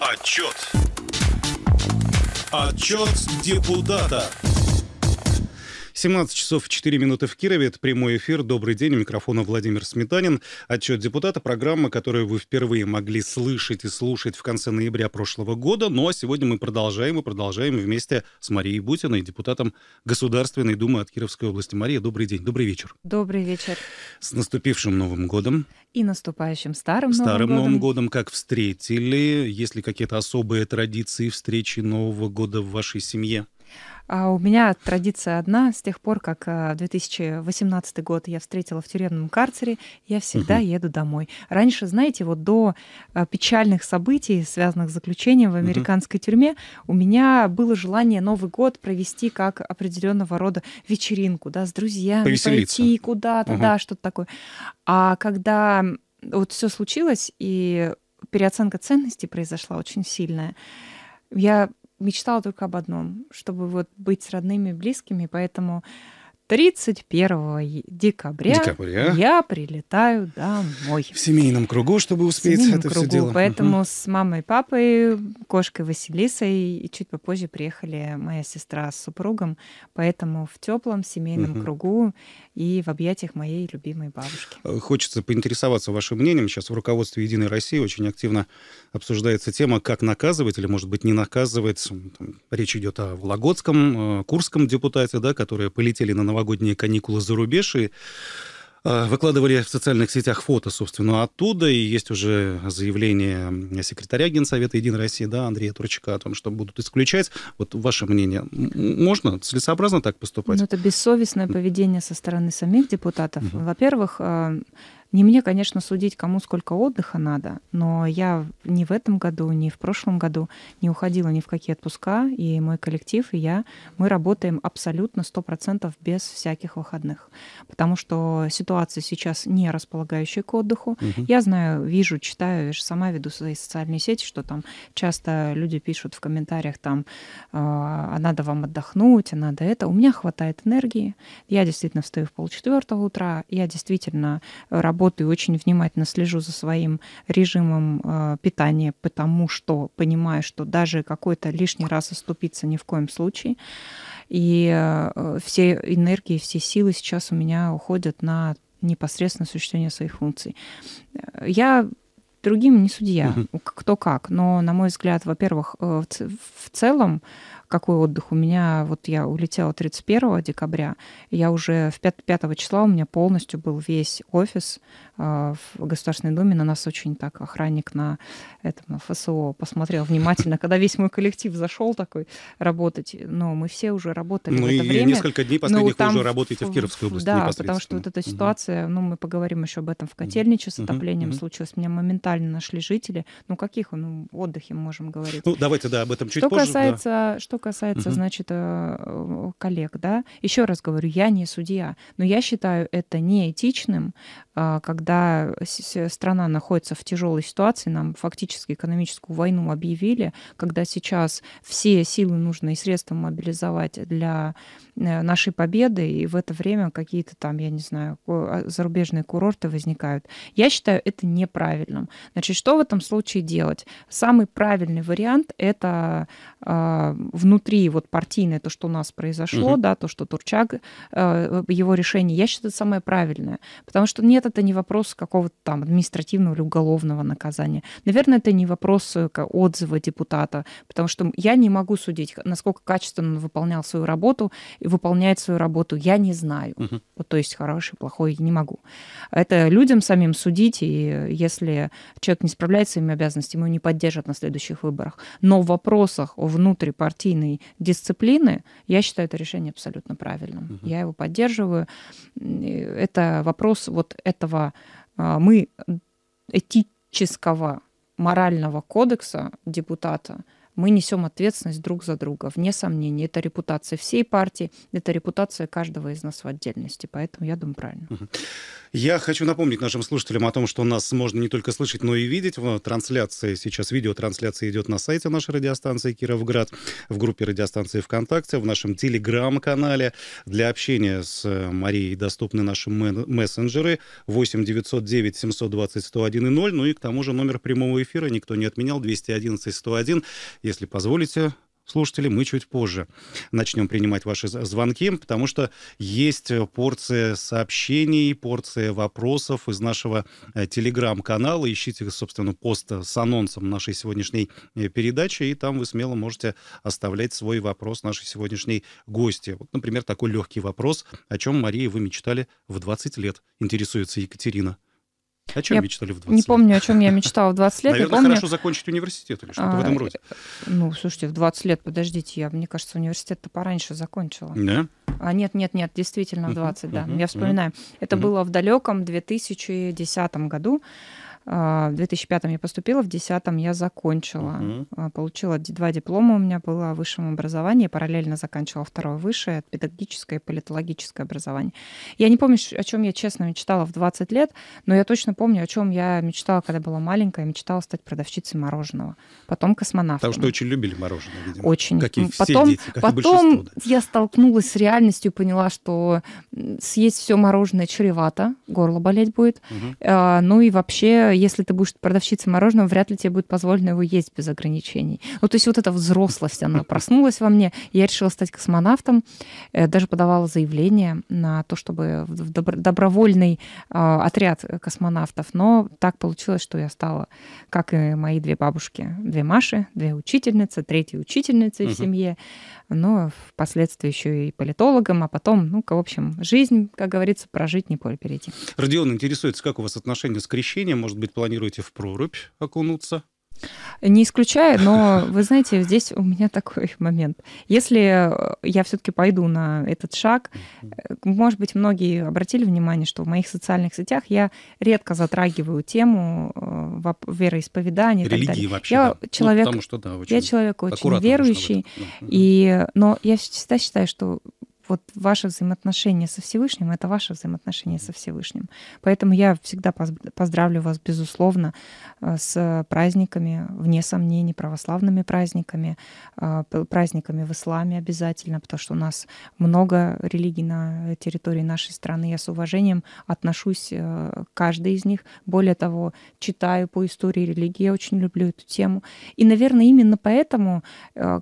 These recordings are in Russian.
Отчет. Отчет депутата. 17 часов 4 минуты в Кирове. Это прямой эфир. Добрый день. У микрофона Владимир Сметанин. Отчет депутата. Программа, которую вы впервые могли слышать и слушать в конце ноября прошлого года. но ну, а сегодня мы продолжаем и продолжаем вместе с Марией Бутиной, депутатом Государственной Думы от Кировской области. Мария, добрый день. Добрый вечер. Добрый вечер. С наступившим Новым годом. И наступающим Старым, Старым Новым годом. Новым годом. Как встретили? Есть ли какие-то особые традиции встречи Нового года в вашей семье? А у меня традиция одна. С тех пор, как э, в 2018 год я встретила в тюремном карцере, я всегда угу. еду домой. Раньше, знаете, вот до э, печальных событий, связанных с заключением в американской угу. тюрьме, у меня было желание Новый год провести как определенного рода вечеринку, да, с друзьями, пойти куда-то, угу. да, что-то такое. А когда вот все случилось и переоценка ценностей произошла очень сильная, я мечтала только об одном, чтобы вот быть с родными, близкими, поэтому 31 декабря, декабря я прилетаю домой. В семейном кругу, чтобы успеть в семейном это кругу, все дело. Поэтому угу. с мамой и папой, кошкой Василисой, и чуть попозже приехали моя сестра с супругом, поэтому в теплом семейном угу. кругу и в объятиях моей любимой бабушки. Э, хочется поинтересоваться вашим мнением. Сейчас в руководстве «Единой России» очень активно обсуждается тема, как наказывать или, может быть, не наказывать. Речь идет о Вологодском, э, Курском депутате, да, которые полетели на Новосибирск новогодние каникулы за рубеж и э, выкладывали в социальных сетях фото, собственно, оттуда, и есть уже заявление секретаря Генсовета Единой России, да, Андрея Турчака, о том, что будут исключать. Вот ваше мнение, можно целесообразно так поступать? Ну, это бессовестное поведение со стороны самих депутатов. Угу. Во-первых, э, не мне, конечно, судить, кому сколько отдыха надо, но я ни в этом году, ни в прошлом году не уходила ни в какие отпуска, и мой коллектив, и я, мы работаем абсолютно 100% без всяких выходных, потому что ситуация сейчас не располагающая к отдыху. Угу. Я знаю, вижу, читаю, я же сама веду свои социальные сети, что там часто люди пишут в комментариях там, а, а надо вам отдохнуть, а надо это. У меня хватает энергии, я действительно встаю в полчетвертого утра, я действительно работаю э, работаю, очень внимательно слежу за своим режимом э, питания, потому что понимаю, что даже какой-то лишний раз оступиться ни в коем случае. И э, все энергии, все силы сейчас у меня уходят на непосредственно осуществление своих функций. Э, я другим не судья, кто как, но, на мой взгляд, во-первых, э, в целом какой отдых у меня. Вот я улетела 31 декабря, я уже в 5, 5 числа у меня полностью был весь офис а, в Государственной Думе. На нас очень так охранник на этом на ФСО посмотрел внимательно, когда весь мой коллектив зашел такой работать. Но мы все уже работали ну, в это и время. несколько дней ну, последних там, вы уже работаете в Кировской области Да, потому что вот эта ситуация, угу. ну, мы поговорим еще об этом в котельниче с отоплением угу. случилось. Меня моментально нашли жители. Ну, каких, ну, отдыхе мы можем говорить. Ну, давайте, да, об этом чуть что позже. Касается, да. Что касается, угу. значит, э, э, коллег, да, еще раз говорю, я не судья, но я считаю это неэтичным, а, когда когда страна находится в тяжелой ситуации, нам фактически экономическую войну объявили, когда сейчас все силы нужно и средства мобилизовать для э, нашей победы, и в это время какие-то там, я не знаю, а, зарубежные курорты возникают. Я считаю это неправильным. Значит, что в этом случае делать? Самый правильный вариант — это э, внутри вот партийное, то, что у нас произошло, угу. да, то, что Турчак, э, его решение, я считаю, это самое правильное. Потому что нет, это не вопрос вопрос какого-то там административного или уголовного наказания. Наверное, это не вопрос э, отзыва депутата, потому что я не могу судить, насколько качественно он выполнял свою работу и выполняет свою работу, я не знаю. Угу. Вот, то есть хороший, плохой, не могу. Это людям самим судить, и э, если человек не справляется с своими обязанностями, его не поддержат на следующих выборах. Но в вопросах о внутрипартийной дисциплины я считаю это решение абсолютно правильным. Угу. Я его поддерживаю. Это вопрос вот этого а, мы э, этического морального кодекса депутата – мы несем ответственность друг за друга, вне сомнений. Это репутация всей партии, это репутация каждого из нас в отдельности. Поэтому я думаю, правильно. Я хочу напомнить нашим слушателям о том, что нас можно не только слышать, но и видеть. Трансляция сейчас, видеотрансляция идет на сайте нашей радиостанции «Кировград», в группе радиостанции ВКонтакте, в нашем телеграм-канале. Для общения с э, Марией доступны наши мессенджеры 8 909 720 101 0. Ну и к тому же номер прямого эфира никто не отменял, 211 101 если позволите, слушатели, мы чуть позже начнем принимать ваши звонки, потому что есть э, порция сообщений, порция вопросов из нашего э, телеграм-канала. Ищите, собственно, пост с анонсом нашей сегодняшней э, передачи, и там вы смело можете оставлять свой вопрос нашей сегодняшней гости. Вот, например, такой легкий вопрос, о чем, Мария, вы мечтали в 20 лет, интересуется Екатерина. О чем я мечтали в 20 не лет? Не помню, о чем я мечтала в 20 лет. Наверное, помню... хорошо закончить университет или что-то а, в этом а, роде. Э, ну, слушайте, в 20 лет, подождите, я, мне кажется, университет-то пораньше закончила. Да? А, нет, нет, нет, действительно, в 20, uh-huh, да. Uh-huh, я вспоминаю. Uh-huh. Это было в далеком 2010 году. А, в 2005 я поступила, в 2010 я закончила. Угу. Получила два диплома у меня было о высшем образовании, параллельно заканчивала второе высшее, педагогическое и политологическое образование. Я не помню, о чем я честно мечтала в 20 лет, но я точно помню, о чем я мечтала, когда была маленькая, мечтала стать продавщицей мороженого, потом космонавтом. Потому что очень любили мороженое, видимо. Очень. Как и все потом, дети, как потом да. я столкнулась с реальностью, поняла, что съесть все мороженое чревато, горло болеть будет. Угу. А, ну и вообще если ты будешь продавщицей мороженого, вряд ли тебе будет позволено его есть без ограничений. Ну, то есть вот эта взрослость, она проснулась во мне. Я решила стать космонавтом, э, даже подавала заявление на то, чтобы в добровольный а, отряд космонавтов. Но так получилось, что я стала, как и мои две бабушки, две Маши, две учительницы, третья учительница угу. в семье, но впоследствии еще и политологом, а потом, ну, в общем, жизнь, как говорится, прожить не поле перейти. Родион интересуется, как у вас отношения с крещением, может быть, быть, планируете в прорубь окунуться? Не исключаю, но вы знаете, здесь у меня такой момент. Если э, я все-таки пойду на этот шаг, э, может быть, многие обратили внимание, что в моих социальных сетях я редко затрагиваю тему э, вероисповедания. Религии вообще. Я да. Ну, человек, ну, потому что, да, очень я человек очень верующий, и, но я всегда считаю, что вот ваше взаимоотношение со Всевышним — это ваше взаимоотношение со Всевышним. Поэтому я всегда поздравлю вас, безусловно, э, с праздниками, вне сомнений, православными праздниками, э, праздниками в исламе обязательно, потому что у нас много религий на территории нашей страны. Я с уважением отношусь э, к каждой из них. Более того, читаю по истории религии, я очень люблю эту тему. И, наверное, именно поэтому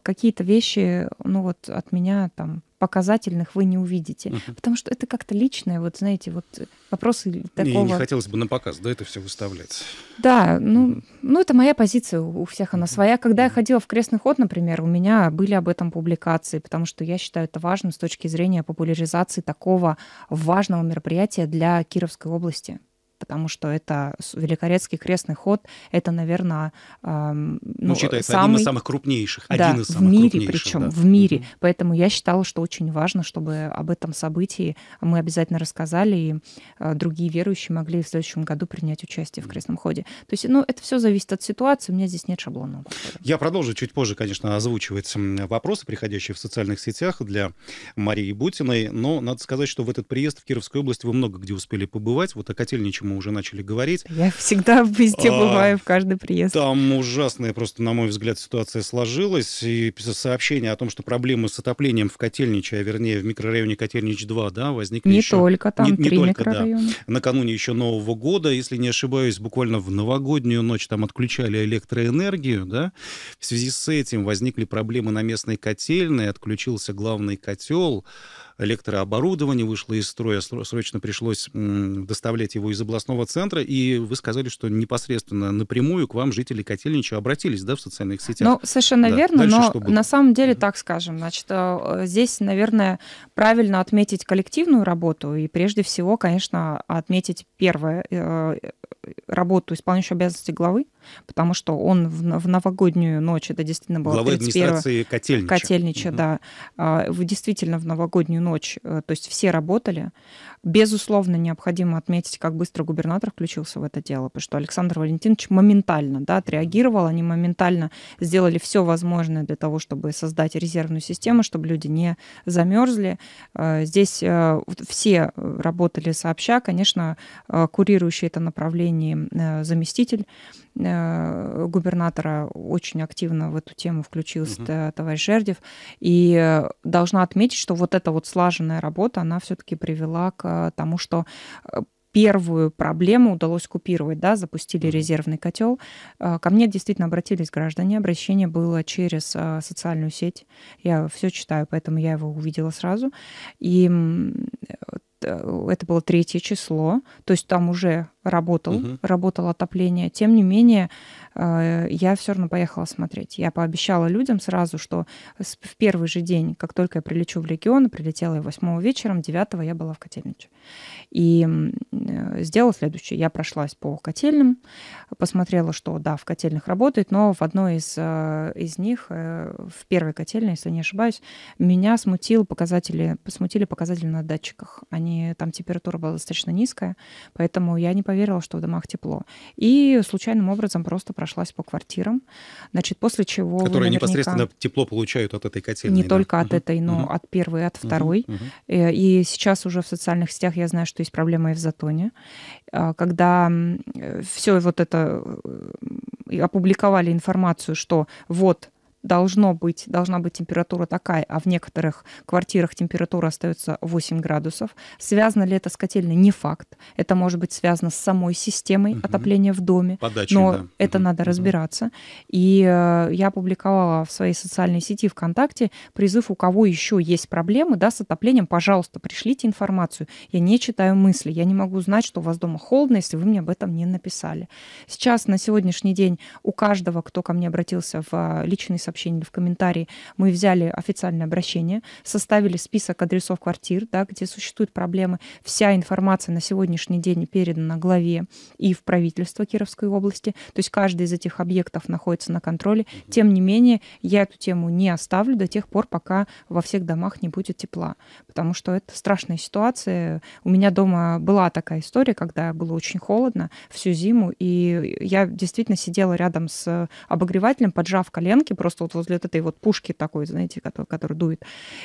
какие-то вещи, ну вот от меня там показательных вы не увидите. Угу. Потому что это как-то личное, вот знаете, вот вопросы такого... Не, не хотелось бы на показ, да, это все выставлять. Да, ну, угу. ну это моя позиция, у всех она своя. Когда я ходила в крестный ход, например, у меня были об этом публикации, потому что я считаю это важным с точки зрения популяризации такого важного мероприятия для Кировской области потому что это Великорецкий крестный ход, это, наверное, э, ну, ну, считается самый... один из самых крупнейших. Да, один из самых в мире причем, да. в мире. Угу. Поэтому я считала, что очень важно, чтобы об этом событии мы обязательно рассказали, и э, другие верующие могли в следующем году принять участие в крестном ходе. То есть, ну, это все зависит от ситуации, у меня здесь нет шаблона. Я продолжу чуть позже, конечно, озвучивать вопросы, приходящие в социальных сетях для Марии Бутиной, но надо сказать, что в этот приезд в Кировскую область вы много где успели побывать, вот о Котельничему мы уже начали говорить. Я всегда везде а, бываю, в каждый приезд. Там ужасная просто, на мой взгляд, ситуация сложилась. И сообщение о том, что проблемы с отоплением в Котельниче, а вернее в микрорайоне Котельнич-2, да, возникли не еще... только там, не, не только, Да. Накануне еще Нового года, если не ошибаюсь, буквально в новогоднюю ночь там отключали электроэнергию, да. В связи с этим возникли проблемы на местной котельной, отключился главный котел электрооборудование вышло из строя, срочно пришлось доставлять его из областного центра, и вы сказали, что непосредственно напрямую к вам жители Котельнича обратились, да, в социальных сетях? Ну, совершенно да. верно, Дальше но на самом деле, так скажем, значит, э, здесь, наверное, правильно отметить коллективную работу, и прежде всего, конечно, отметить первое, э, работу исполняющей обязанности главы, потому что он в, в новогоднюю ночь, это действительно было Глава 31 администрации Котельнича. Котельнича, угу. да. А, действительно, в новогоднюю ночь, э, то есть все работали, Безусловно, необходимо отметить, как быстро губернатор включился в это дело, потому что Александр Валентинович моментально да, отреагировал, они моментально сделали все возможное для того, чтобы создать резервную систему, чтобы люди не замерзли. Э, здесь э, все э, работали сообща, конечно, курирующий это направление заместитель губернатора очень активно в эту тему включился угу. товарищ Жердев. И должна отметить, что вот эта вот слаженная работа, она все-таки привела к Э, тому, что э, первую проблему удалось купировать, да, запустили резервный котел. Э, ко мне действительно обратились граждане, обращение было через социальную сеть. Я все читаю, поэтому я его увидела сразу. И это было третье число, то есть там уже работал, угу. работало отопление. Тем не менее, э, я все равно поехала смотреть. Я пообещала людям сразу, что в первый же день, как только я прилечу в регион, прилетела я 8 вечером, 9 я была в котельниче. И э, сделала следующее. Я прошлась по котельным, посмотрела, что да, в котельных работает, но в одной из, э, из них, в первой котельной, если не ошибаюсь, меня смутил показатели, смутили показатели на датчиках. Они, там температура была достаточно низкая, поэтому я не поверила поверила, что в домах тепло. И случайным образом просто прошлась по квартирам. Значит, после чего... Которые наверняка... непосредственно тепло получают от этой котельной. Не да? только угу. от этой, но угу. от первой, от второй. Угу. И сейчас уже в социальных сетях я знаю, что есть проблема и в Затоне. А, когда э, все вот это э, опубликовали информацию, что вот должно быть, должна быть температура такая, а в некоторых квартирах температура остается 8 градусов. Связано ли это с котельной? Не факт. Это может быть связано с самой системой угу. отопления в доме. Подачей, но да. это угу. надо разбираться. Угу. И э, я опубликовала в своей социальной сети ВКонтакте призыв, у кого еще есть проблемы да, с отоплением, пожалуйста, пришлите информацию. Я не читаю мысли, я не могу знать, что у вас дома холодно, если вы мне об этом не написали. Сейчас, на сегодняшний день, у каждого, кто ко мне обратился в э, личный сообщение, сообщение или в комментарии, мы взяли официальное обращение, составили список адресов квартир, да, где существуют проблемы. Вся информация на сегодняшний день передана главе и в правительство Кировской области. То есть каждый из этих объектов находится на контроле. Тем не менее, я эту тему не оставлю до тех пор, пока во всех домах не будет тепла. Потому что это страшная ситуация. У меня дома была такая история, когда было очень холодно всю зиму, и я действительно сидела рядом с обогревателем, поджав коленки, просто вот возле этой вот пушки такой, знаете, который, который дует.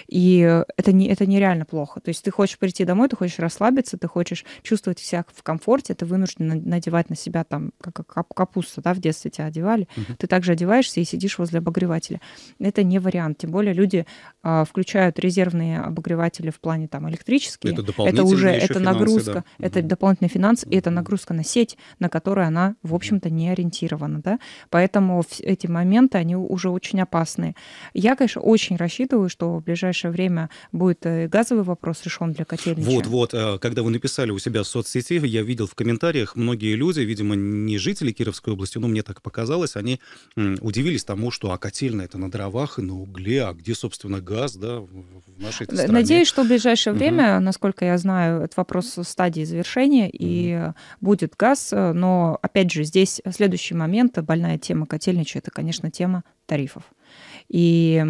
И это, не, это нереально плохо. То есть ты хочешь прийти домой, ты хочешь расслабиться, ты хочешь чувствовать себя в комфорте, ты вынужден надевать на себя там, как капуста, да, в детстве тебя одевали. Угу. Ты также одеваешься и сидишь возле обогревателя. Это не вариант. Тем более люди а, включают резервные обогреватели в плане там электрические. Это, это уже это финансы, нагрузка, да. это угу. дополнительный финанс, и это нагрузка на сеть, на которую она, в общем-то, не ориентирована. Да? Поэтому эти моменты, они уже очень очень опасные. Я, конечно, очень рассчитываю, что в ближайшее время будет э, газовый вопрос решен для котельнича. Вот, вот, э, когда вы написали у себя в соцсети, я видел в комментариях, многие люди, видимо, не жители Кировской области, но мне так показалось, они удивились тому, что а котельная это на дровах и на угле, а где, собственно, газ, да, в нашей стране. Надеюсь, что в ближайшее угу. время, насколько я знаю, этот вопрос в стадии завершения, и будет газ, э, но, опять же, здесь следующий момент, больная тема котельнича, это, конечно, тема тарифов. И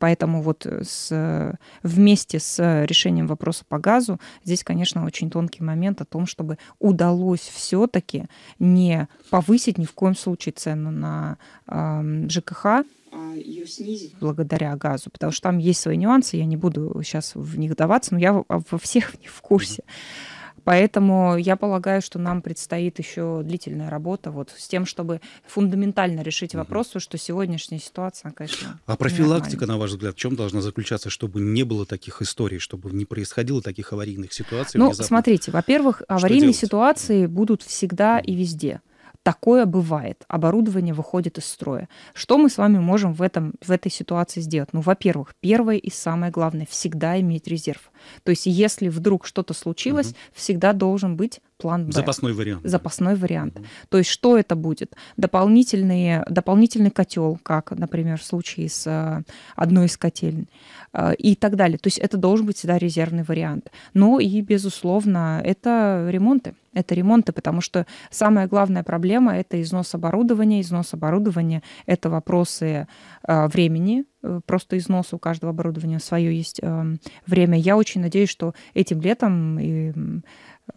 поэтому вот с, вместе с решением вопроса по газу здесь, конечно, очень тонкий момент о том, чтобы удалось все-таки не повысить ни в коем случае цену на э, ЖКХ, а ее снизить благодаря газу, потому что там есть свои нюансы, я не буду сейчас в них даваться, но я а во всех в в курсе. Mm-hmm Поэтому я полагаю, что нам предстоит еще длительная работа вот с тем, чтобы фундаментально решить угу. вопрос, что сегодняшняя ситуация, конечно. А профилактика, на ваш взгляд, в чем должна заключаться, чтобы не было таких историй, чтобы не происходило таких аварийных ситуаций? Ну, внезапно? смотрите, во-первых, аварийные ситуации будут всегда и везде. Такое бывает. Оборудование выходит из строя. Что мы с вами можем в, этом, в этой ситуации сделать? Ну, во-первых, первое и самое главное, всегда иметь резерв. То есть, если вдруг что-то случилось, угу. всегда должен быть план Б. Запасной вариант. Запасной вариант. Mm-hmm. То есть что это будет? Дополнительные, дополнительный котел, как, например, в случае с э, одной из котель э, и так далее. То есть это должен быть всегда резервный вариант. Но и, безусловно, это ремонты. Это ремонты, потому что самая главная проблема – это износ оборудования. Износ оборудования – это вопросы э, времени, просто износ у каждого оборудования свое есть эм, время. Я очень надеюсь, что этим летом и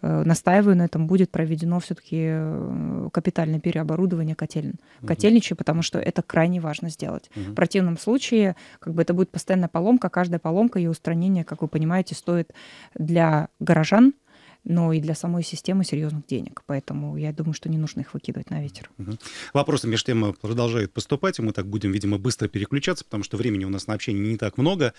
Э, настаиваю на этом, будет проведено все-таки э, капитальное переоборудование котельн, угу. котельничья, потому что это крайне важно сделать. Угу. В противном случае, как бы это будет постоянная поломка, каждая поломка и устранение, как вы понимаете, стоит для горожан – но и для самой системы серьезных денег. Поэтому я думаю, что не нужно их выкидывать на ветер. Вопросы между тем продолжают поступать, и мы так будем, видимо, быстро переключаться, потому что времени у нас на общение не так много.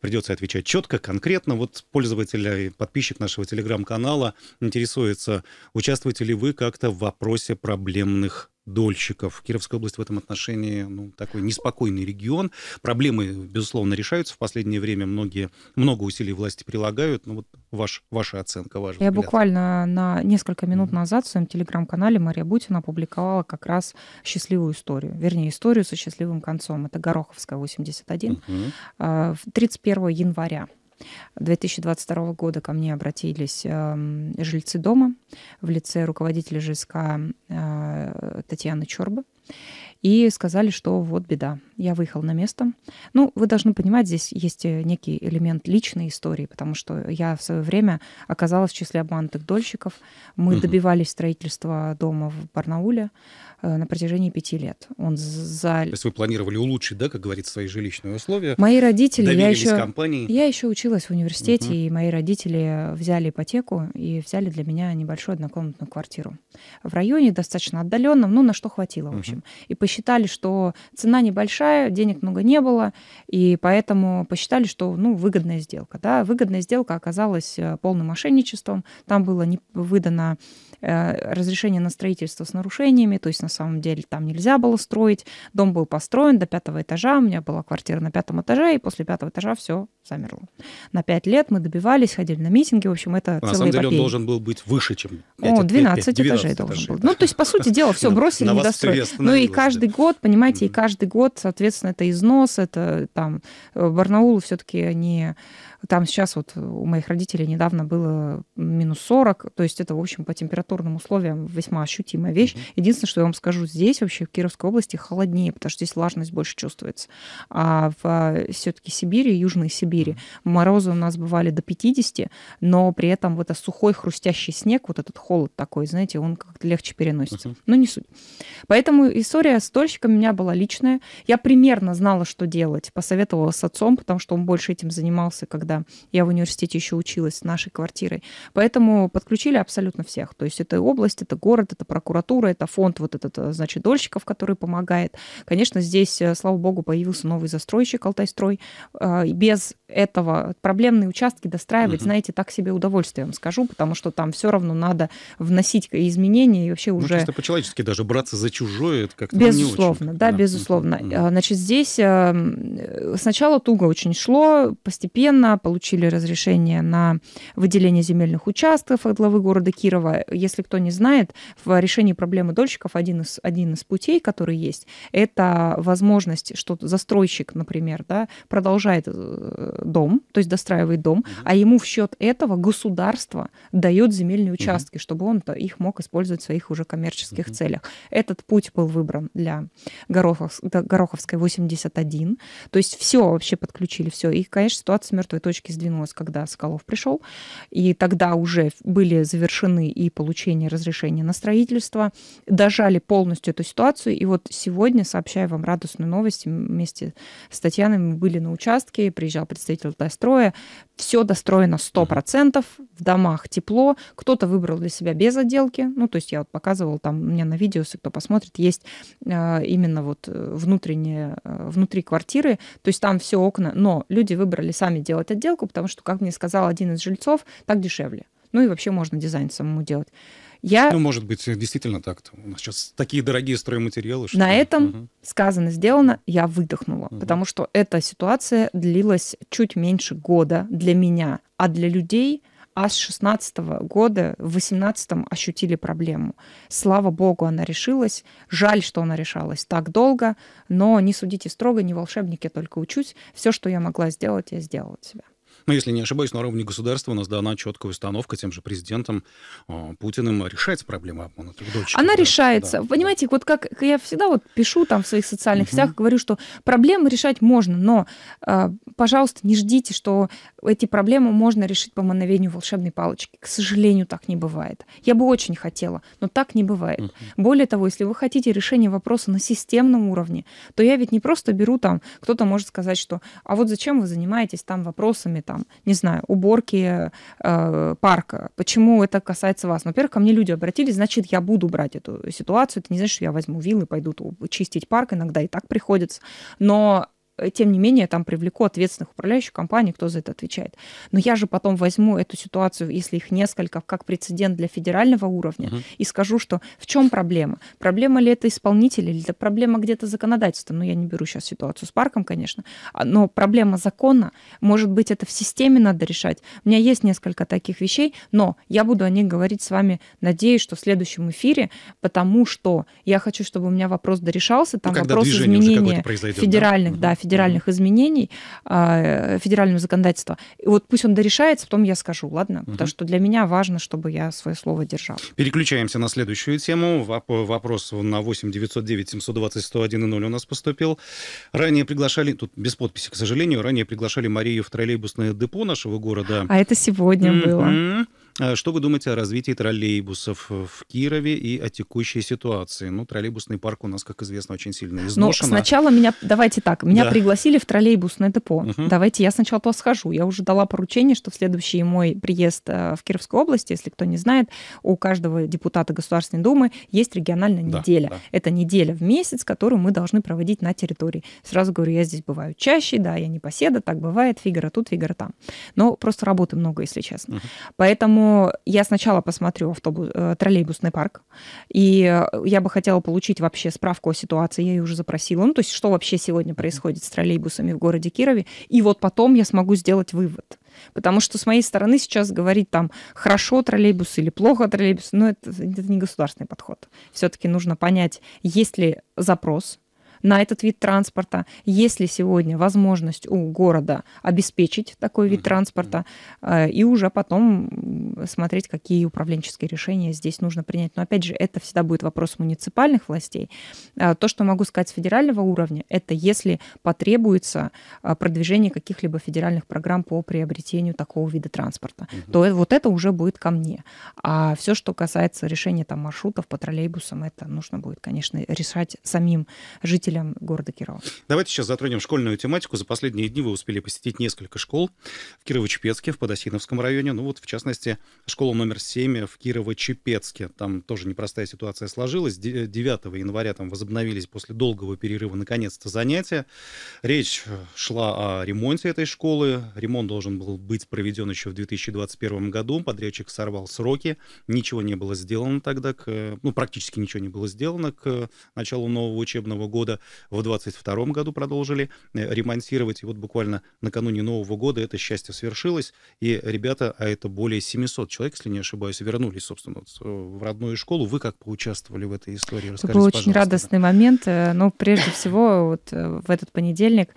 Придется отвечать четко, конкретно. Вот пользователь и подписчик нашего телеграм-канала интересуется, участвуете ли вы как-то в вопросе проблемных дольщиков. Кировская область в этом отношении ну, такой неспокойный регион. Проблемы, безусловно, решаются в последнее время. Многие, много усилий власти прилагают. Но ну, вот ваш, ваша оценка, важна. Я взгляд. буквально на несколько минут назад в своем телеграм-канале Мария Бутина опубликовала как раз счастливую историю. Вернее, историю со счастливым концом. Это Гороховская, 81. Mm-hmm. 31 января 2022 года ко мне обратились э, жильцы дома в лице руководителя ЖСК э, Татьяны Чорбы и сказали, что вот беда, я выехал на место. Ну, вы должны понимать, здесь есть э, некий элемент личной истории, потому что я в свое время оказалась в числе обманутых дольщиков. Мы угу. добивались строительства дома в Барнауле, Э, на протяжении пяти лет. Он за... То есть вы планировали улучшить, да, как говорится, свои жилищные условия? Мои родители, я еще, компании. я еще училась в университете, угу. и мои родители взяли ипотеку и взяли для меня небольшую однокомнатную квартиру в районе достаточно отдаленном, ну на что хватило, в общем. Угу. И посчитали, что цена небольшая, денег много не было, и поэтому посчитали, что ну выгодная сделка, да, выгодная сделка оказалась э, полным мошенничеством. Там было не выдано Э, разрешение на строительство с нарушениями, то есть на самом деле там нельзя было строить. Дом был построен до пятого этажа, у меня была квартира на пятом этаже, и после пятого этажа все замерло. На пять лет мы добивались, ходили на митинги, в общем, это На самом деле эпопея. он должен был быть выше, чем 5, О, 12, 5, 12 этажей 12 должен этажей. был. Ну, то есть, по сути дела, все, бросили, не Ну и каждый год, понимаете, и каждый год, соответственно, это износ, это э, там э, Барнаул все-таки не там сейчас вот у моих родителей недавно было минус 40, то есть это, в общем, по температурным условиям весьма ощутимая вещь. Mm-hmm. Единственное, что я вам скажу, здесь вообще в Кировской области холоднее, потому что здесь влажность больше чувствуется. А в а, все-таки Сибири, Южной Сибири, mm-hmm. морозы у нас бывали до 50, но при этом вот этот сухой хрустящий снег, вот этот холод такой, знаете, он как-то легче переносится. Mm-hmm. Но ну, не суть. Поэтому история с тольщиком у меня была личная. Я примерно знала, что делать. Посоветовала с отцом, потому что он больше этим занимался, когда когда я в университете еще училась с нашей квартирой. Поэтому подключили абсолютно всех. То есть это область, это город, это прокуратура, это фонд вот этот, э, значит, дольщиков, который помогает. Конечно, здесь, э, слава богу, появился новый застройщик Алтайстрой. Э, и Без этого проблемные участки достраивать, угу. знаете, так себе удовольствием скажу, потому что там все равно надо вносить изменения и вообще ну, уже... Ну, чисто по-человечески даже браться за чужое, это как-то Безусловно, очень... да, да, безусловно. Угу. Значит, здесь эм, сначала туго очень шло, постепенно получили разрешение на выделение земельных участков от главы города Кирова. Если кто не знает, в решении проблемы дольщиков один из, один из путей, который есть, это возможность, что застройщик, например, да, продолжает э, дом, то есть достраивает дом, mm а ему в счет этого государство дает земельные участки, mm чтобы он их мог использовать в своих уже коммерческих mm целях. Этот путь был выбран для Горохов, Гороховской 81. То есть все вообще подключили, все. И, конечно, ситуация мертвая точки сдвинулась, когда Соколов пришел. И тогда уже были завершены и получение разрешения на строительство. Дожали полностью эту ситуацию. И вот сегодня, сообщаю вам радостную новость, вместе с Татьяной мы были на участке, приезжал представитель достроя. Все достроено 100%, в домах тепло. Кто-то выбрал для себя без отделки. Ну, то есть я вот показывала там, у меня на видео, если кто посмотрит, есть э, именно вот э, внутренние, э, внутри квартиры. То есть там все окна, но люди выбрали сами делать отделку, потому что, как мне сказал один из жильцов, так дешевле. Ну и вообще можно дизайн самому делать. Я... Ну, может быть, действительно так. -то. У нас сейчас такие дорогие стройматериалы. Что... На этом угу. сказано, сделано, я выдохнула, угу. потому что эта ситуация длилась чуть меньше года для меня, а для людей – а с 16 года в 18 ощутили проблему. Слава богу, она решилась. Жаль, что она решалась так долго, но не судите строго, не волшебник, я только учусь. Все, что я могла сделать, я сделала себя ну, если не ошибаюсь, на уровне государства у нас дана четкая установка тем же президентом а, Путиным решать проблема обмана трехдольщиков. Она да, решается. Да, Понимаете, да. вот как я всегда вот пишу там в своих социальных угу. говорю, что проблемы решать можно, но, а, пожалуйста, не ждите, что эти проблемы можно решить по мановению волшебной палочки. К сожалению, так не бывает. Я бы очень хотела, но так не бывает. Угу. Более того, если вы хотите решение вопроса на системном уровне, то я ведь не просто беру там, кто-то может сказать, что а вот зачем вы занимаетесь там вопросами там там, не знаю, уборки э, парка. Почему это касается вас? Ну, во-первых, ко мне люди обратились, значит, я буду брать эту ситуацию. Это не значит, что я возьму вилы, пойду чистить парк, иногда и так приходится. Но Э, тем не менее, там привлеку ответственных управляющих компаний, кто за это отвечает. Но я же потом возьму эту ситуацию, если их несколько, как прецедент для федерального уровня, угу. и скажу, что в чем проблема? Проблема ли это исполнитель, или это проблема где-то законодательства? Ну, я не беру сейчас ситуацию с парком, конечно, а, но проблема закона, может быть, это в системе надо решать. У меня есть несколько таких вещей, но я буду о них говорить с вами, надеюсь, что в следующем эфире, потому что я хочу, чтобы у меня вопрос дорешался, там ну, вопрос изменения федеральных, да, да федеральных изменений а, э, федерального законодательства. И вот пусть он дорешается, потом я скажу, ладно? Угу. Потому что для меня важно, чтобы я свое слово держал. Переключаемся на следующую тему. Вопрос на 8 909 720 101 0 у нас поступил. Ранее приглашали, тут без подписи, к сожалению, ранее приглашали Марию в троллейбусное депо нашего города. А это сегодня было. Э, что вы думаете о развитии троллейбусов э, в Кирове и о текущей ситуации? Ну, троллейбусный парк у нас, как известно, очень сильно ну, изношен. Ну, сначала меня... Давайте так. Меня да. пригласили в троллейбусное депо. Угу. Давайте я сначала туда схожу. Я уже дала поручение, что в следующий мой приезд э, в Кировскую область, если кто не знает, у каждого депутата Государственной Думы есть региональная неделя. Да. Это неделя в месяц, которую мы должны проводить на территории. Сразу говорю, я здесь бываю чаще, да, я не поседа, так бывает, фигура тут, фигура там. Но просто работы много, если честно. Угу. Поэтому я сначала посмотрю автобус, э, троллейбусный парк, и э, я бы хотела получить вообще справку о ситуации, я ее уже запросила. Ну, то есть, что вообще сегодня происходит с троллейбусами в городе Кирове, и вот потом я смогу сделать вывод. Потому что с моей стороны сейчас говорить там хорошо троллейбус или плохо троллейбус, но ну, это, это не государственный подход. Все-таки нужно понять, есть ли запрос, на этот вид транспорта. Есть ли сегодня возможность у города обеспечить такой вид транспорта э, и уже потом смотреть, какие управленческие решения здесь нужно принять. Но опять же, это всегда будет вопрос муниципальных властей. Э, то, что могу сказать с федерального уровня, это если потребуется э, продвижение каких-либо федеральных программ по приобретению такого вида транспорта, угу. то вот это уже будет ко мне. А все, что касается решения там маршрутов по троллейбусам, это нужно будет, конечно, решать самим жителям жителям города Кирова. Давайте сейчас затронем школьную тематику. За последние дни вы успели посетить несколько школ в Кирово-Чепецке, в Подосиновском районе. Ну вот, в частности, школа номер 7 в Кирово-Чепецке. Там тоже непростая ситуация сложилась. 9 января там возобновились после долгого перерыва наконец-то занятия. Речь э, шла о ремонте этой школы. Ремонт должен был быть проведен еще в 2021 году. Подрядчик сорвал сроки. Ничего не было сделано тогда. К, э, ну, практически ничего не было сделано к э, началу нового учебного года года, в 2022 году продолжили э, ремонтировать, и вот буквально накануне Нового года это счастье свершилось, и ребята, а это более 700 человек, если не ошибаюсь, вернулись, собственно, э, в родную школу. Вы как поучаствовали в этой истории? Расскажите, Это был очень пожалуйста. радостный момент, э, но прежде всего вот в этот понедельник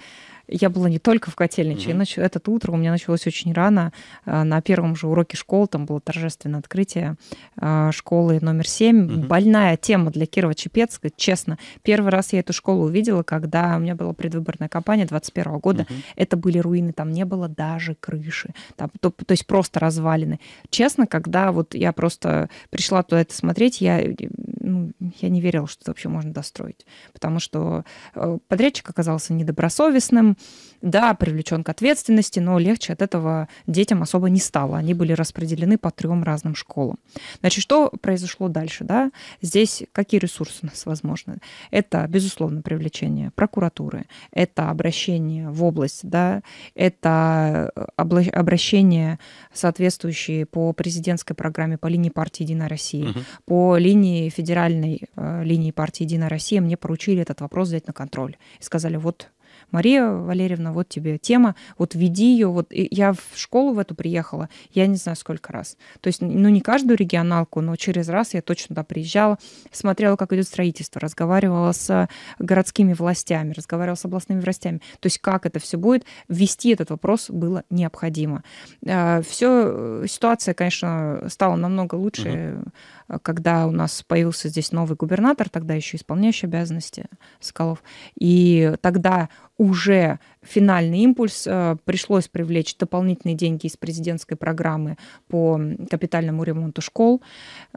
я была не только в Котельниче. Mm-hmm. Этот утро у меня началось очень рано. А, на первом же уроке школы. там было торжественное открытие а, школы номер 7. Mm-hmm. Больная тема для Кирова Чепецка, честно. Первый раз я эту школу увидела, когда у меня была предвыборная кампания 21 года. Mm-hmm. Это были руины, там не было даже крыши. Там, то, то есть просто развалины. Честно, когда вот я просто пришла туда это смотреть, я, э, ну, я не верила, что это вообще можно достроить. Потому что э, подрядчик оказался недобросовестным, да, привлечен к ответственности, но легче от этого детям особо не стало. Они были распределены по трем разным школам. Значит, что произошло дальше? Да? Здесь какие ресурсы у нас возможны? Это, безусловно, привлечение прокуратуры, это обращение в область, да, это э, обращение соответствующие по президентской программе по линии партии «Единая Россия», угу. по линии федеральной э, линии партии «Единая Россия» мне поручили этот вопрос взять на контроль. И сказали, вот Мария Валерьевна, вот тебе тема, вот веди ее. Вот и я в школу в эту приехала, я не знаю сколько раз. То есть, ну, не каждую регионалку, но через раз я точно туда приезжала, смотрела, как идет строительство, разговаривала с городскими властями, разговаривала с областными властями. То есть, как это все будет, ввести этот вопрос было необходимо. А, все, э, ситуация, конечно, стала намного лучше, угу. когда у нас появился здесь новый губернатор, тогда еще исполняющий обязанности Скалов, И тогда уже финальный импульс. Э, пришлось привлечь дополнительные деньги из президентской программы по капитальному ремонту школ,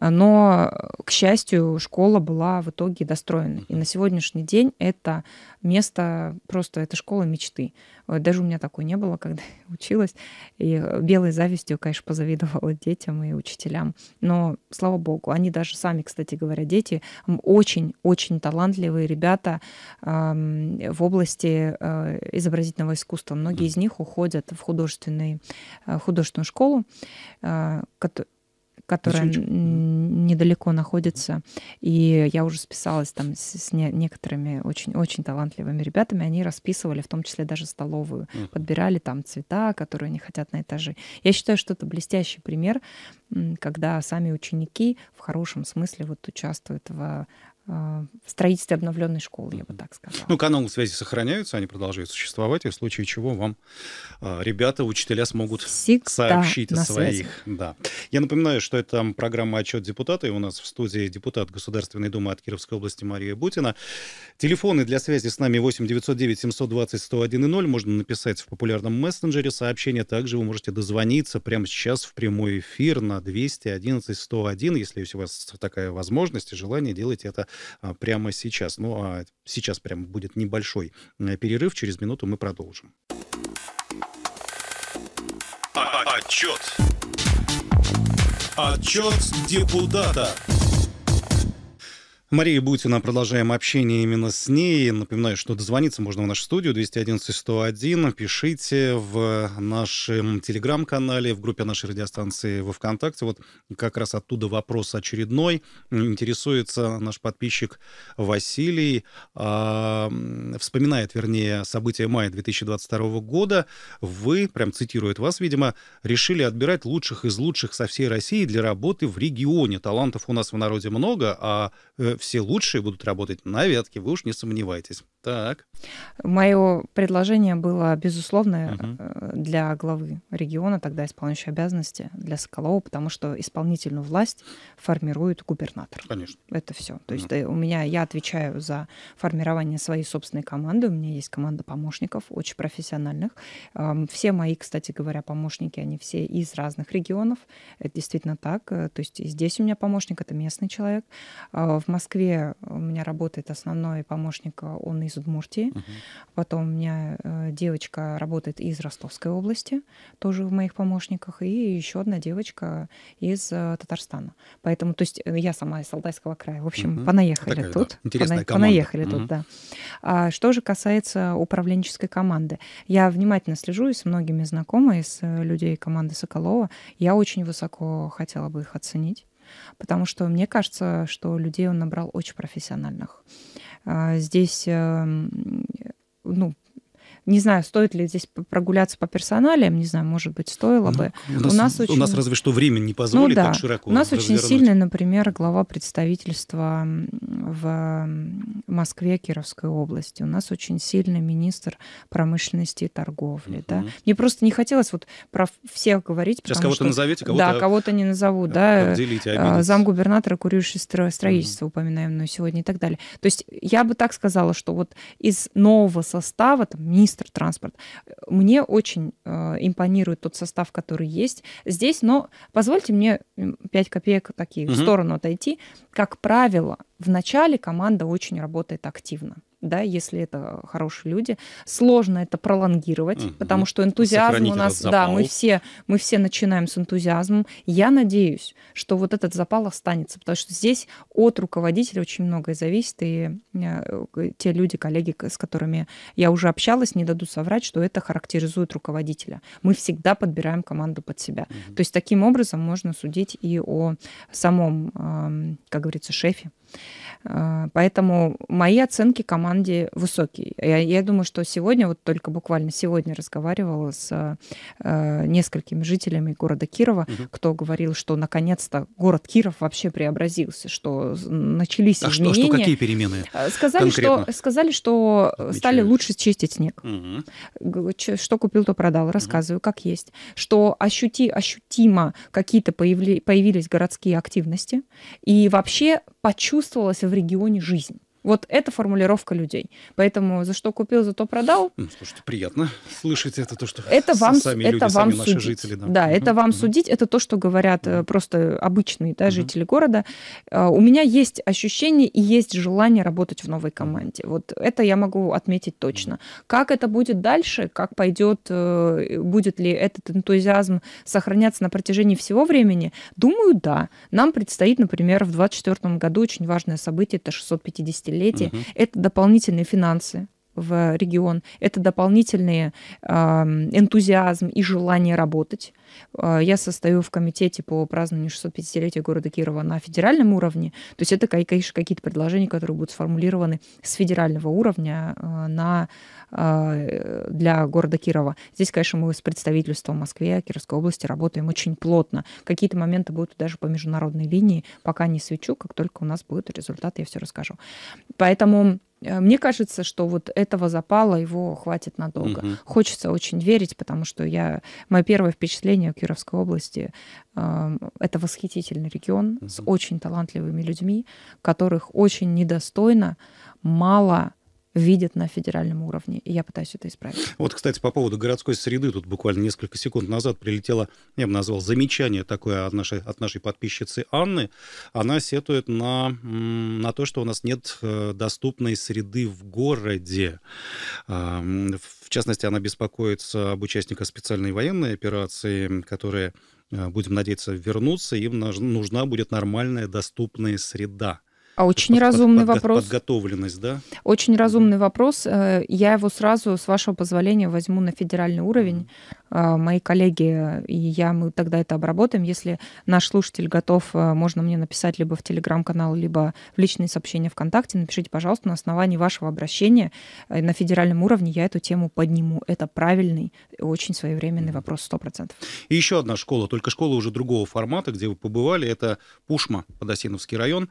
но, э, к счастью, школа была в итоге достроена. И на сегодняшний день это место просто, это школа мечты. Э, даже у меня такой не было, когда я училась. И белой завистью, конечно, позавидовала детям и учителям. Но, слава богу, они даже сами, кстати говоря, дети, очень-очень талантливые ребята в области изобретения изобразительного искусства. Многие из них уходят в художественный, э, художественную школу, э, которая Чуть-чуть. недалеко находится. И я уже списалась там с, некоторыми очень-очень талантливыми ребятами. Они расписывали, в том числе даже столовую, uh-huh. подбирали там цвета, которые они хотят на этаже. Я считаю, что это блестящий пример, когда сами ученики в хорошем смысле вот участвуют в а, в строительстве обновленной школы, я бы так сказала. Ну, каналы связи сохраняются, они продолжают существовать, и в случае чего вам а, ребята, учителя смогут Всегда сообщить о своих. Связи. Да. Я напоминаю, что это программа «Отчет депутата», и у нас в студии депутат Государственной Думы от Кировской области Мария Бутина. Телефоны для связи с нами 8 909 720 101 и 0. Можно написать в популярном мессенджере сообщение. Также вы можете дозвониться прямо сейчас в прямой эфир на 211 101. Если у вас такая возможность и желание, делайте это а, прямо сейчас. Ну, а сейчас прямо будет небольшой перерыв, через минуту мы продолжим. Отчет. Отчет депутата. Мария Бутина. Продолжаем общение именно с ней. Напоминаю, что дозвониться можно в нашу студию 211-101. Пишите в нашем телеграм-канале, в группе нашей радиостанции во ВКонтакте. Вот как раз оттуда вопрос очередной. Интересуется наш подписчик Василий. Э, вспоминает, вернее, события мая 2022 года. Вы, прям цитирует вас, видимо, решили отбирать лучших из лучших со всей России для работы в регионе. Талантов у нас в народе много, а э, все лучшие будут работать на ветке, вы уж не сомневайтесь. Так. Мое предложение было, безусловное угу. Э, для главы региона, тогда исполняющей обязанности, для Соколова, потому что исполнительную власть формирует губернатор. Конечно. Это все. То есть да. Э, у меня, я отвечаю за формирование своей собственной команды, у меня есть команда помощников, очень профессиональных. Все мои, кстати говоря, помощники, они все из разных регионов. Это действительно так. Э, то есть здесь у меня помощник, это местный человек. А, в Москве Москве у меня работает основной помощник, а, он из Удмуртии. Угу. Потом у меня э, девочка работает из Ростовской области, тоже в моих помощниках. И еще одна девочка из э, Татарстана. Поэтому, то есть э, я сама из Алтайского края. В общем, угу. понаехали Такая, тут. Да. Интересная пона- команда. Понаехали угу. тут, да. А, что же касается управленческой команды. Я внимательно слежу и с многими знакомы, с людей команды Соколова. Я очень высоко хотела бы их оценить потому что мне кажется, что людей он набрал очень профессиональных. А, здесь эм, ну, не знаю, стоит ли здесь прогуляться по персоналиям, не знаю, может быть, стоило ну, бы. У нас, у нас, очень... у нас разве что время не ну позволит ну, да. так широко У нас очень сильный, например, глава представительства в Москве, Кировской области. У нас очень сильный министр промышленности и торговли. Uh-huh. Да? Мне просто не хотелось вот про всех говорить. Сейчас кого-то что... назовете, кого-то... Да, кого-то не назову. Да, да. Э, замгубернатора курирующего строительства uh-huh. упоминаем, но сегодня и так далее. То есть я бы так сказала, что вот из нового состава, там, министр Министр транспорт. Мне очень э, импонирует тот состав, который есть здесь, но позвольте мне 5 копеек такие угу. в сторону отойти. Как правило, в начале команда очень работает активно да, если это хорошие люди. Сложно это пролонгировать, угу. потому что энтузиазм Сохранить у нас, да, мы все, мы все начинаем с энтузиазмом. Я надеюсь, что вот этот запал останется, потому что здесь от руководителя очень многое зависит, и э, те люди, коллеги, с которыми я уже общалась, не дадут соврать, что это характеризует руководителя. Мы всегда подбираем команду под себя. Угу. То есть таким образом можно судить и о самом, эм, как говорится, шефе. Э, поэтому мои оценки команде высокие. Я, я думаю, что сегодня, вот только буквально сегодня разговаривала с э, несколькими жителями города Кирова, угу. кто говорил, что наконец-то город Киров вообще преобразился, что начались а изменения. Что, что какие перемены? Э, сказали, что, сказали, что стали лучше чистить снег. Угу. Что купил, то продал. Рассказываю, угу. как есть. Что ощути, ощутимо какие-то появли, появились городские активности. И вообще почувствовалась в регионе жизнь. Вот это формулировка людей. Поэтому за что купил, за то продал. Слушайте, приятно слышать это то, что это вам, сами это люди, вам сами судить. наши жители. Да, да угу, это вам угу. судить, это то, что говорят угу. просто обычные да, угу. жители города. А, у меня есть ощущение и есть желание работать в новой команде. Вот это я могу отметить точно. Как это будет дальше, как пойдет, э, будет ли этот энтузиазм сохраняться на протяжении всего времени, думаю, да. Нам предстоит, например, в 2024 году очень важное событие, это 650 десятилетий. Угу. Это дополнительные финансы в регион, это дополнительный э, энтузиазм и желание работать а, я состою в комитете по празднованию 650-летия города Кирова на федеральном уровне. То есть это, конечно, какие-то предложения, которые будут сформулированы с федерального уровня а, на, а, для города Кирова. Здесь, конечно, мы с представительством Москве, Кировской области работаем очень плотно. Какие-то моменты будут даже по международной линии. Пока не свечу, как только у нас будут результаты, я все расскажу. Поэтому э, мне кажется, что вот этого запала его хватит надолго. Угу. Хочется очень верить, потому что я мое первое впечатление населения Кировской области. Эм, это восхитительный регион угу. с очень талантливыми людьми, которых очень недостойно, мало видят на федеральном уровне. И я пытаюсь это исправить. Вот, кстати, по поводу городской среды, тут буквально несколько секунд назад прилетело, я бы назвал, замечание такое от нашей, от нашей подписчицы Анны. Она сетует на, на то, что у нас нет э, доступной среды в городе. А, в частности, она беспокоится об участниках специальной военной операции, которые, э, будем надеяться, вернутся. Им нужна будет нормальная доступная среда. А очень под, разумный под, вопрос. Подготовленность, да? Очень разумный вопрос. Э, я его сразу, с вашего позволения, возьму на федеральный уровень. Э, мои коллеги и я, мы тогда это обработаем. Если наш слушатель готов, э, можно мне написать либо в телеграм-канал, либо в личные сообщения ВКонтакте. Напишите, пожалуйста, на основании вашего обращения э, на федеральном уровне я эту тему подниму. Это правильный, очень своевременный вопрос, 100%. И еще одна школа, только школа уже другого формата, где вы побывали, это Пушма, Подосиновский район.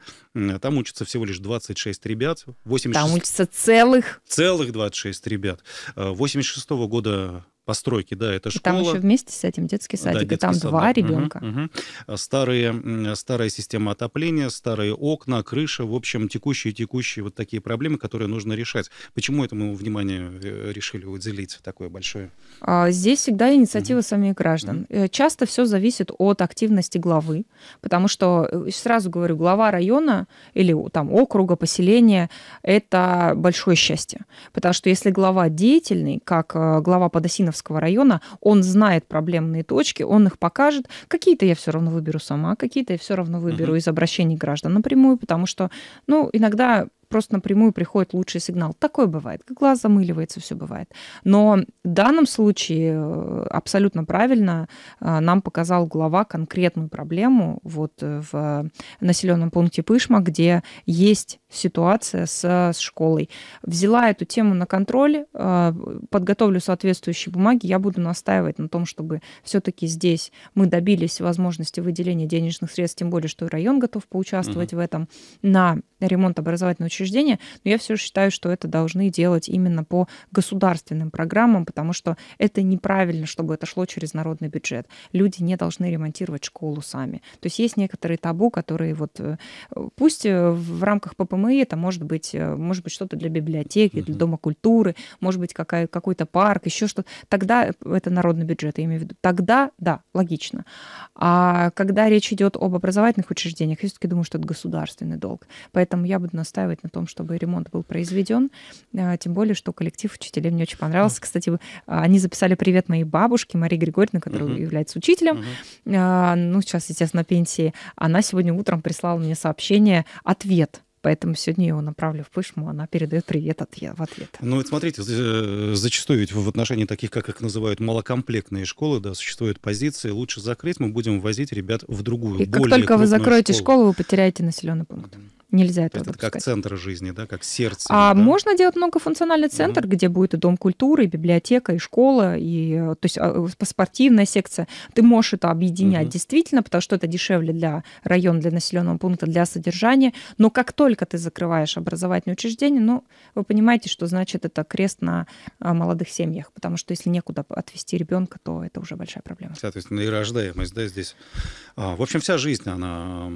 Там учатся всего лишь 26 ребят. 86... Там учатся целых... Целых 26 ребят. 86 -го года постройки, да, это школа. И там еще вместе с этим детский садик, да, детский и там сад, два да. ребенка. Угу, угу. Старые, старая система отопления, старые окна, крыша, в общем, текущие-текущие вот такие проблемы, которые нужно решать. Почему этому внимание э, решили уделить такое большое? А, здесь всегда инициатива угу. самих граждан. Угу. Часто все зависит от активности главы, потому что, э, сразу говорю, глава района или там округа, поселения – это большое счастье. Потому что если глава деятельный, как глава Подосинов Ульяновского района, он знает проблемные точки, он их покажет. Какие-то я все равно выберу сама, какие-то я все равно выберу угу. из обращений граждан напрямую, потому что, ну, иногда просто напрямую приходит лучший сигнал. Такое бывает. Глаз замыливается, все бывает. Но в данном случае э, абсолютно правильно э, нам показал глава конкретную проблему вот э, в населенном пункте Пышма, где есть ситуация с, с школой. Взяла эту тему на контроль, подготовлю соответствующие бумаги, я буду настаивать на том, чтобы все-таки здесь мы добились возможности выделения денежных средств, тем более, что район готов поучаствовать угу. в этом, на ремонт образовательного учреждения учреждения, но я все же считаю, что это должны делать именно по государственным программам, потому что это неправильно, чтобы это шло через народный бюджет. Люди не должны ремонтировать школу сами. То есть есть некоторые табу, которые вот э, пусть э, в рамках ППМИ это может быть, э, может быть что-то для библиотеки, для Дома культуры, может быть какая, какой-то парк, еще что-то. Тогда это народный бюджет, я имею в виду. Тогда, да, логично. А когда речь идет об образовательных учреждениях, я все-таки думаю, что это государственный долг. Поэтому я буду настаивать на том, чтобы ремонт был произведен. А, тем более, что коллектив учителей мне очень понравился. Mm. Кстати, а, они записали «Привет моей бабушке» Марии Григорьевне, которая mm-hmm. является учителем. Mm-hmm. Ну, сейчас, естественно, на пенсии. Она сегодня утром прислала мне сообщение «Ответ». Поэтому сегодня я его направлю в Пышму, она передает привет ответ, в ответ. Ну, вот смотрите, э, зачастую ведь в отношении таких, как их называют, малокомплектные школы, да, существуют позиции, лучше закрыть, мы будем возить ребят в другую, И более как только вы закроете школу. школу, вы потеряете населенный пункт. Нельзя этого Это допускать. как центр жизни, да, как сердце. А да? можно делать многофункциональный центр, mm где будет и дом культуры, и библиотека, и школа, и э, то есть а, э, спортивная секция. Ты можешь это объединять mm действительно, потому что это дешевле для района, для населенного пункта, для содержания. Но как только ты закрываешь образовательное учреждение, ну, вы понимаете, что значит это крест на а, молодых семьях, потому что если некуда отвести ребенка, то это уже большая проблема. Соответственно, и рождаемость, да, здесь. А, в общем, вся жизнь, она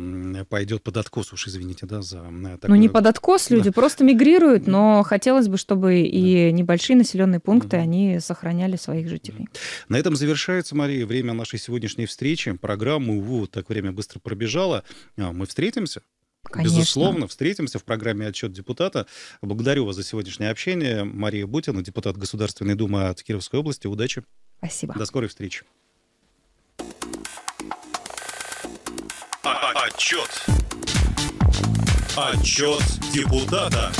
пойдет под откос, уж извините, да, за такое... Э, ну, не под откос люди, да. просто мигрируют, но хотелось бы, чтобы и да. небольшие населенные пункты, да. они сохраняли своих жителей. На этом завершается, Мария, время нашей сегодняшней встречи. Программу, вот так время быстро пробежало. А, мы встретимся? Конечно. Безусловно, встретимся в программе «Отчет депутата». Благодарю вас за сегодняшнее общение. Мария Бутина, депутат Государственной Думы от Кировской области. Удачи. Спасибо. До скорой встречи. Отчет. Отчет депутата.